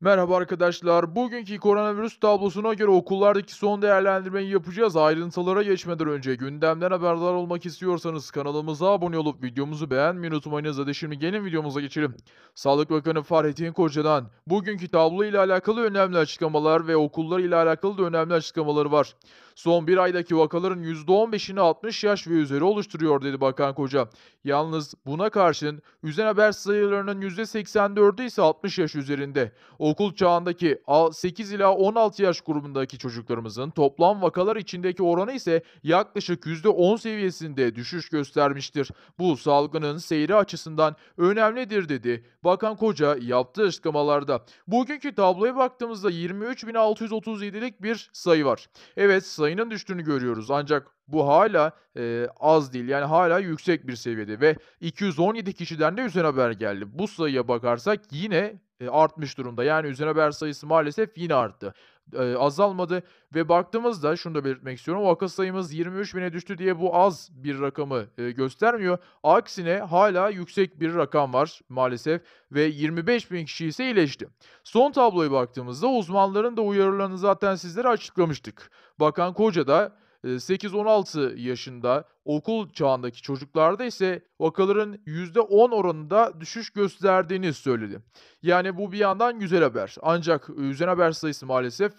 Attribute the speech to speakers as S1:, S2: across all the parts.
S1: Merhaba arkadaşlar. Bugünkü koronavirüs tablosuna göre okullardaki son değerlendirmeyi yapacağız. Ayrıntılara geçmeden önce gündemden haberdar olmak istiyorsanız kanalımıza abone olup videomuzu beğenmeyi unutmayınız. Hadi şimdi gelin videomuza geçelim. Sağlık Bakanı Fahrettin Koca'dan bugünkü tablo ile alakalı önemli açıklamalar ve okullar ile alakalı da önemli açıklamaları var. Son bir aydaki vakaların %15'ini 60 yaş ve üzeri oluşturuyor dedi Bakan Koca. Yalnız buna karşın üzen haber sayılarının %84'ü ise 60 yaş üzerinde okul çağındaki 8 ila 16 yaş grubundaki çocuklarımızın toplam vakalar içindeki oranı ise yaklaşık %10 seviyesinde düşüş göstermiştir. Bu salgının seyri açısından önemlidir dedi Bakan Koca yaptığı açıklamalarda. Bugünkü tabloya baktığımızda 23.637'lik bir sayı var. Evet sayının düştüğünü görüyoruz ancak bu hala e, az değil. Yani hala yüksek bir seviyede ve 217 kişiden de Hüseyin haber geldi. Bu sayıya bakarsak yine artmış durumda. Yani üzerine haber sayısı maalesef yine arttı. E, azalmadı ve baktığımızda şunu da belirtmek istiyorum. Vaka sayımız 23 bine düştü diye bu az bir rakamı e, göstermiyor. Aksine hala yüksek bir rakam var maalesef ve 25 bin kişi ise iyileşti. Son tabloya baktığımızda uzmanların da uyarılarını zaten sizlere açıklamıştık. Bakan Koca da 8-16 yaşında okul çağındaki çocuklarda ise vakaların %10 oranında düşüş gösterdiğini söyledi. Yani bu bir yandan güzel haber. Ancak yüzen haber sayısı maalesef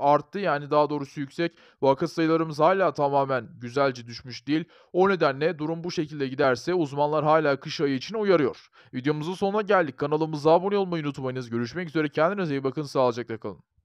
S1: arttı. Yani daha doğrusu yüksek vaka sayılarımız hala tamamen güzelce düşmüş değil. O nedenle durum bu şekilde giderse uzmanlar hala kış ayı için uyarıyor. Videomuzun sonuna geldik. Kanalımıza abone olmayı unutmayınız. Görüşmek üzere. Kendinize iyi bakın. Sağlıcakla kalın.